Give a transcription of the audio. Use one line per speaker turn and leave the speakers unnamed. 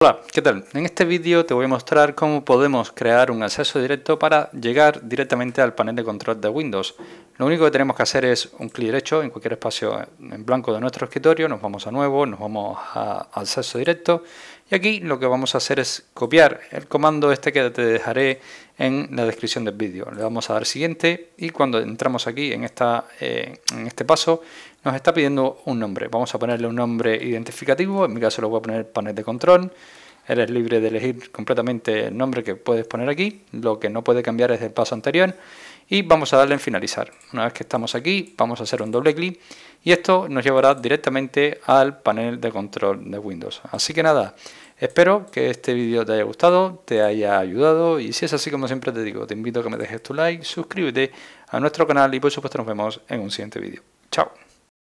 Hola, ¿qué tal? En este vídeo te voy a mostrar cómo podemos crear un acceso directo para llegar directamente al panel de control de Windows. Lo único que tenemos que hacer es un clic derecho en cualquier espacio en blanco de nuestro escritorio, nos vamos a nuevo, nos vamos a acceso directo y aquí lo que vamos a hacer es copiar el comando este que te dejaré en la descripción del vídeo. Le vamos a dar siguiente y cuando entramos aquí en, esta, eh, en este paso nos está pidiendo un nombre. Vamos a ponerle un nombre identificativo, en mi caso lo voy a poner panel de control. Eres libre de elegir completamente el nombre que puedes poner aquí. Lo que no puede cambiar es el paso anterior. Y vamos a darle en finalizar. Una vez que estamos aquí, vamos a hacer un doble clic. Y esto nos llevará directamente al panel de control de Windows. Así que nada, espero que este vídeo te haya gustado, te haya ayudado. Y si es así, como siempre te digo, te invito a que me dejes tu like, suscríbete a nuestro canal y por supuesto nos vemos en un siguiente vídeo.